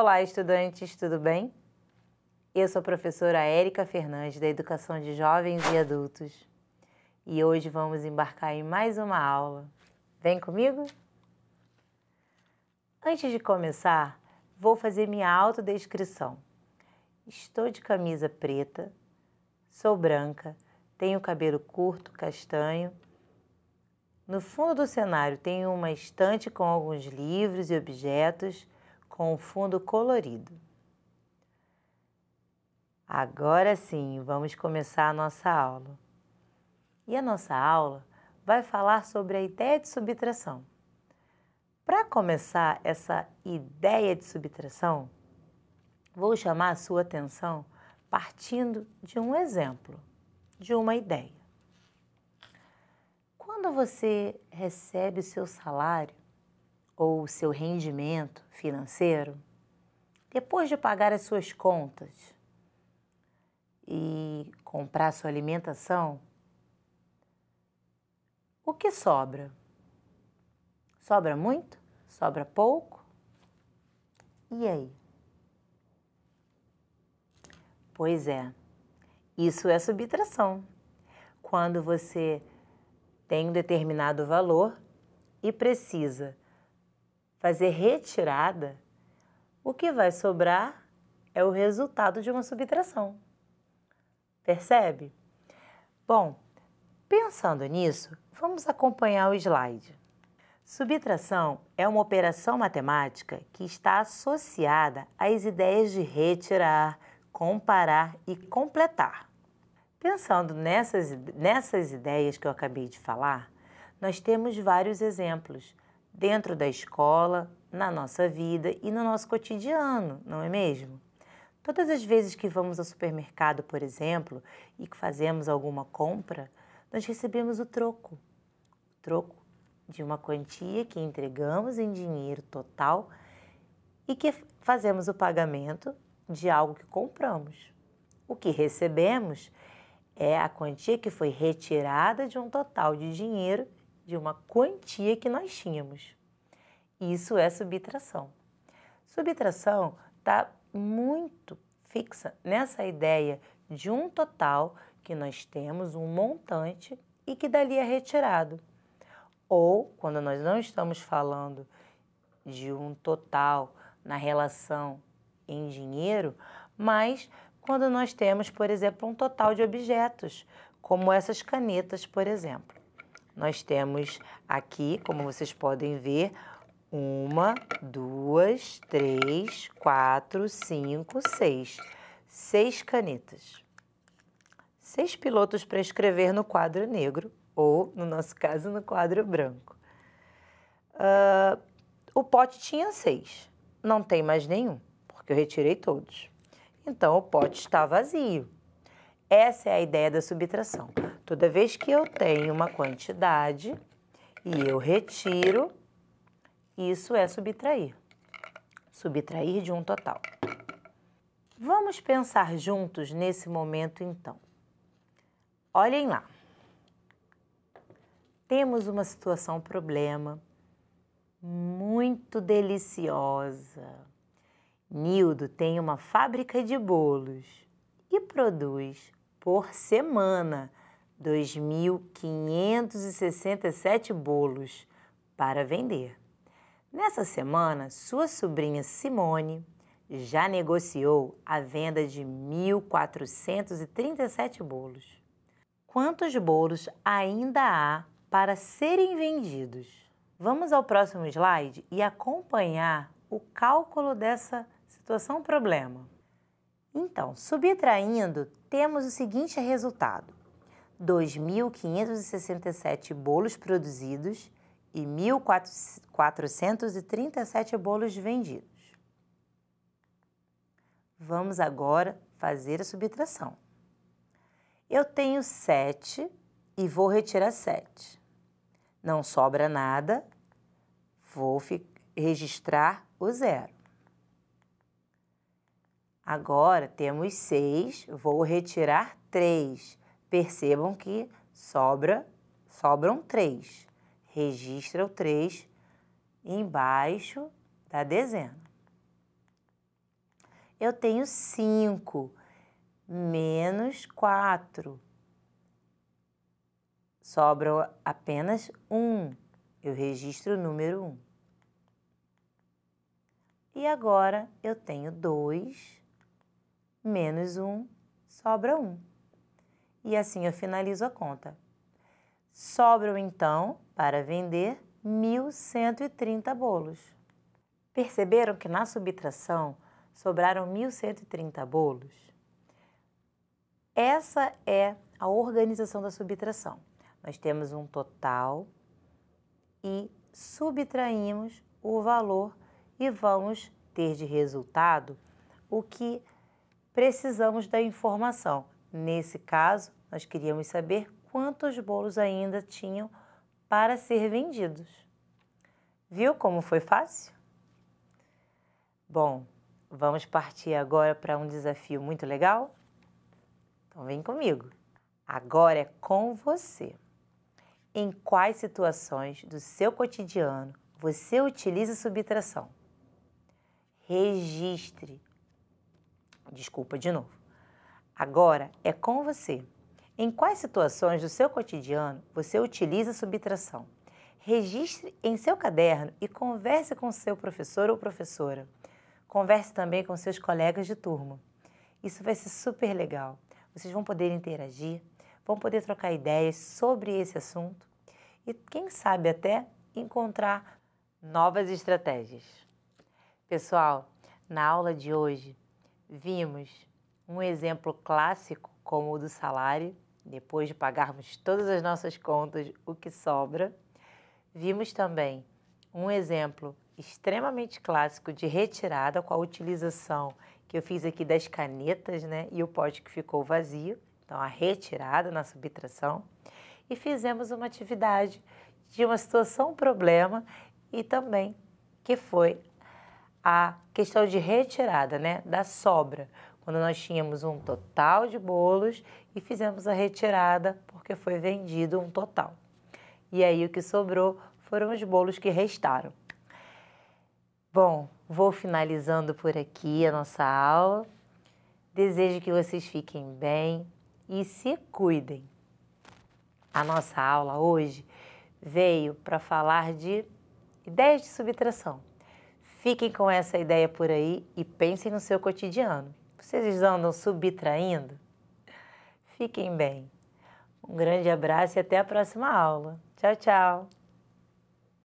Olá, estudantes, tudo bem? Eu sou a professora Érica Fernandes, da Educação de Jovens e Adultos. E hoje vamos embarcar em mais uma aula. Vem comigo? Antes de começar, vou fazer minha autodescrição. Estou de camisa preta, sou branca, tenho cabelo curto, castanho. No fundo do cenário tem uma estante com alguns livros e objetos com o fundo colorido. Agora sim, vamos começar a nossa aula. E a nossa aula vai falar sobre a ideia de subtração. Para começar essa ideia de subtração, vou chamar a sua atenção partindo de um exemplo, de uma ideia. Quando você recebe o seu salário, ou seu rendimento financeiro, depois de pagar as suas contas e comprar sua alimentação, o que sobra? Sobra muito? Sobra pouco? E aí? Pois é, isso é subtração. Quando você tem um determinado valor e precisa fazer retirada, o que vai sobrar é o resultado de uma subtração. Percebe? Bom, pensando nisso, vamos acompanhar o slide. Subtração é uma operação matemática que está associada às ideias de retirar, comparar e completar. Pensando nessas, nessas ideias que eu acabei de falar, nós temos vários exemplos dentro da escola, na nossa vida e no nosso cotidiano, não é mesmo? Todas as vezes que vamos ao supermercado, por exemplo, e que fazemos alguma compra, nós recebemos o troco. O troco de uma quantia que entregamos em dinheiro total e que fazemos o pagamento de algo que compramos. O que recebemos é a quantia que foi retirada de um total de dinheiro de uma quantia que nós tínhamos. Isso é subtração. Subtração está muito fixa nessa ideia de um total que nós temos, um montante, e que dali é retirado. Ou, quando nós não estamos falando de um total na relação em dinheiro, mas quando nós temos, por exemplo, um total de objetos, como essas canetas, por exemplo nós temos aqui, como vocês podem ver, uma, duas, três, quatro, cinco, seis. Seis canetas. Seis pilotos para escrever no quadro negro, ou, no nosso caso, no quadro branco. Uh, o pote tinha seis, não tem mais nenhum, porque eu retirei todos. Então, o pote está vazio. Essa é a ideia da subtração. Toda vez que eu tenho uma quantidade e eu retiro, isso é subtrair. Subtrair de um total. Vamos pensar juntos nesse momento então. Olhem lá. Temos uma situação problema muito deliciosa. Nildo tem uma fábrica de bolos e produz por semana 2.567 bolos para vender. Nessa semana, sua sobrinha Simone já negociou a venda de 1.437 bolos. Quantos bolos ainda há para serem vendidos? Vamos ao próximo slide e acompanhar o cálculo dessa situação problema. Então, subtraindo, temos o seguinte resultado: 2.567 bolos produzidos e 1.437 bolos vendidos. Vamos agora fazer a subtração. Eu tenho 7 e vou retirar 7. Não sobra nada, vou registrar o zero. Agora temos 6, vou retirar 3. Percebam que sobra, sobram três. Registra o três embaixo da dezena. Eu tenho cinco menos quatro. Sobra apenas um. Eu registro o número um. E agora eu tenho dois menos um, sobra um e assim eu finalizo a conta. Sobram então, para vender, 1.130 bolos. Perceberam que na subtração sobraram 1.130 bolos? Essa é a organização da subtração. Nós temos um total e subtraímos o valor e vamos ter de resultado o que precisamos da informação, Nesse caso, nós queríamos saber quantos bolos ainda tinham para ser vendidos. Viu como foi fácil? Bom, vamos partir agora para um desafio muito legal? Então vem comigo. Agora é com você. Em quais situações do seu cotidiano você utiliza subtração? Registre. Desculpa de novo. Agora é com você. Em quais situações do seu cotidiano você utiliza subtração? Registre em seu caderno e converse com seu professor ou professora. Converse também com seus colegas de turma. Isso vai ser super legal. Vocês vão poder interagir, vão poder trocar ideias sobre esse assunto e, quem sabe, até encontrar novas estratégias. Pessoal, na aula de hoje vimos um exemplo clássico, como o do salário, depois de pagarmos todas as nossas contas, o que sobra. Vimos também um exemplo extremamente clássico de retirada com a utilização que eu fiz aqui das canetas, né? E o pote que ficou vazio, então a retirada na subtração. E fizemos uma atividade de uma situação, um problema e também que foi a questão de retirada, né? Da sobra quando nós tínhamos um total de bolos e fizemos a retirada porque foi vendido um total. E aí o que sobrou foram os bolos que restaram. Bom, vou finalizando por aqui a nossa aula. Desejo que vocês fiquem bem e se cuidem. A nossa aula hoje veio para falar de ideias de subtração. Fiquem com essa ideia por aí e pensem no seu cotidiano. Vocês andam subtraindo? Fiquem bem. Um grande abraço e até a próxima aula. Tchau, tchau!